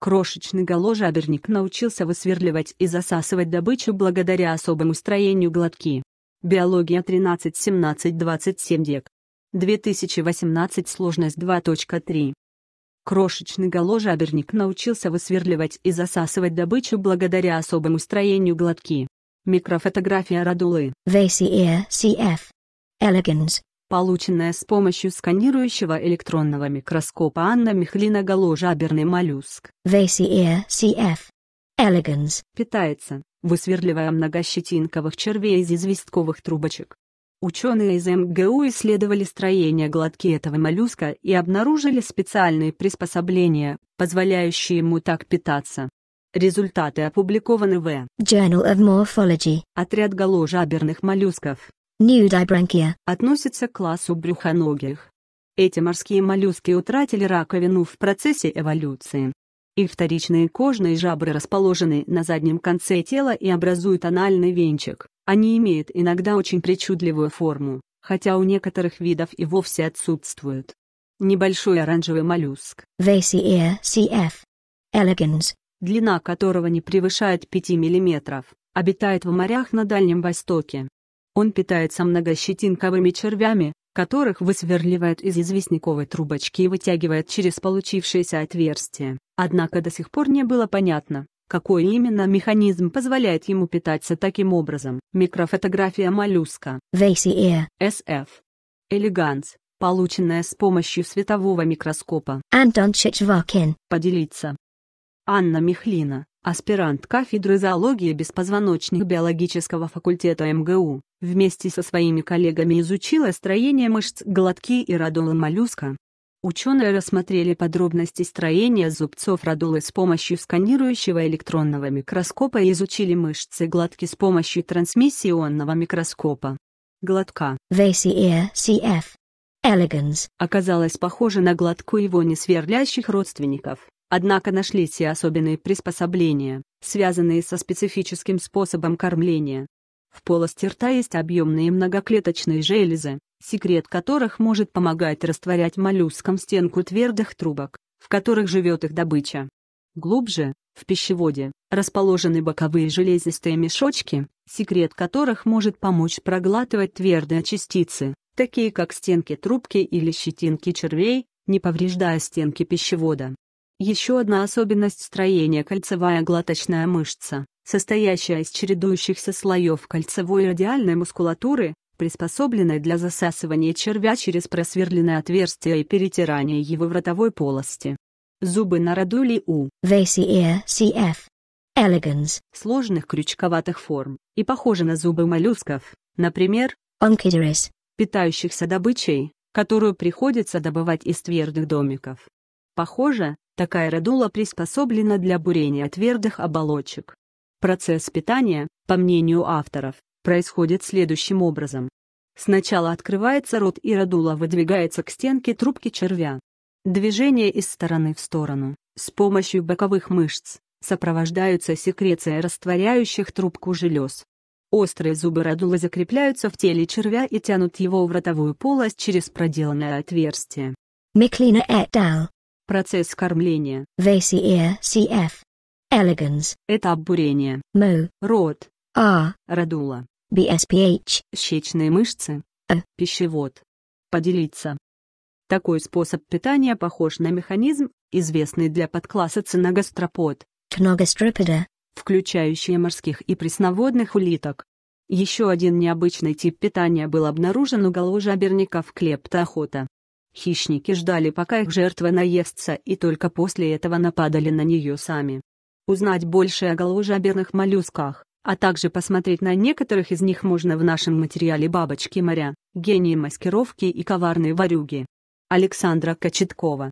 Крошечный гало научился высверливать и засасывать добычу благодаря особому строению глотки. Биология 13 17 27 век. 2018 сложность 2.3. Крошечный гало научился высверливать и засасывать добычу благодаря особому строению глотки. Микрофотография радулы. VCE CF. Elegans полученная с помощью сканирующего электронного микроскопа Анна Михлина Гало жаберный моллюск Vaceae cf. elegans питается, высверливая многощетинковых червей из известковых трубочек. Ученые из МГУ исследовали строение глотки этого моллюска и обнаружили специальные приспособления, позволяющие ему так питаться. Результаты опубликованы в Journal of Morphology. Отряд голожаберных моллюсков Неудибранкия относится к классу брюхоногих. Эти морские моллюски утратили раковину в процессе эволюции. Их вторичные кожные жабры расположены на заднем конце тела и образуют анальный венчик. Они имеют иногда очень причудливую форму, хотя у некоторых видов и вовсе отсутствуют. Небольшой оранжевый моллюск. Vasea cf. elegans. Длина которого не превышает 5 мм, обитает в морях на Дальнем Востоке. Он питается многощетинковыми червями, которых высверливает из известняковой трубочки и вытягивает через получившееся отверстие. Однако до сих пор не было понятно, какой именно механизм позволяет ему питаться таким образом. Микрофотография моллюска. Vasey SF. Элеганс, полученная с помощью светового микроскопа. Антон Чичвакин. Поделиться. Анна Михлина, аспирант кафедры зоологии беспозвоночных биологического факультета МГУ. Вместе со своими коллегами изучила строение мышц глотки и радола моллюска. Ученые рассмотрели подробности строения зубцов радулы с помощью сканирующего электронного микроскопа и изучили мышцы глотки с помощью трансмиссионного микроскопа. Глотка Vasea cf. elegans оказалась похожа на глотку его несверлящих родственников, однако нашлись и особенные приспособления, связанные со специфическим способом кормления. В полости рта есть объемные многоклеточные железы, секрет которых может помогать растворять моллюскам стенку твердых трубок, в которых живет их добыча. Глубже, в пищеводе, расположены боковые железистые мешочки, секрет которых может помочь проглатывать твердые частицы, такие как стенки трубки или щетинки червей, не повреждая стенки пищевода. Еще одна особенность строения – кольцевая глоточная мышца, состоящая из чередующихся слоев кольцевой и радиальной мускулатуры, приспособленной для засасывания червя через просверленное отверстие и перетирания его в ротовой полости. Зубы на радуле у Vasea cf. elegans сложных крючковатых форм и похожи на зубы моллюсков, например, Onchidaris, питающихся добычей, которую приходится добывать из твердых домиков. Похоже, такая радула приспособлена для бурения твердых оболочек. Процесс питания, по мнению авторов, происходит следующим образом. Сначала открывается рот и радула выдвигается к стенке трубки червя. Движение из стороны в сторону, с помощью боковых мышц, сопровождаются секрецией растворяющих трубку желез. Острые зубы радулы закрепляются в теле червя и тянут его в ротовую полость через проделанное отверстие. Миклина et Процесс кормления. VCECF elegans. Это обурение. Mo. Рот. А. Радула. BSPH. Щечные мышцы. A. Э. Пищевод. Поделиться. Такой способ питания похож на механизм, известный для подкласса циногастропод. Cnogastropida. Включающие морских и пресноводных улиток. Еще один необычный тип питания был обнаружен у голожаберников клептоохота. Хищники ждали, пока их жертва наестся, и только после этого нападали на нее сами. Узнать больше о голожаберных моллюсках, а также посмотреть на некоторых из них можно в нашем материале «Бабочки моря. Гении маскировки и коварные ворюги». Александра Кочеткова